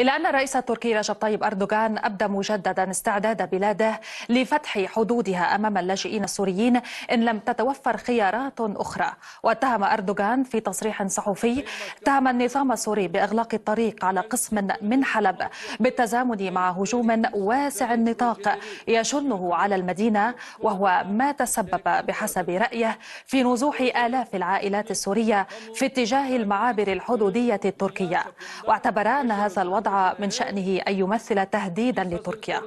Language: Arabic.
إلا أن الرئيس التركي رجب طيب أردوغان أبدى مجددا استعداد بلاده لفتح حدودها أمام اللاجئين السوريين إن لم تتوفر خيارات أخرى واتهم أردوغان في تصريح صحفي اتهم النظام السوري بإغلاق الطريق على قسم من حلب بالتزامن مع هجوم واسع النطاق يشنه على المدينة وهو ما تسبب بحسب رأيه في نزوح آلاف العائلات السورية في اتجاه المعابر الحدودية التركية واعتبر أن هذا الوضع وضع من شأنه أن يمثل تهديدا لتركيا.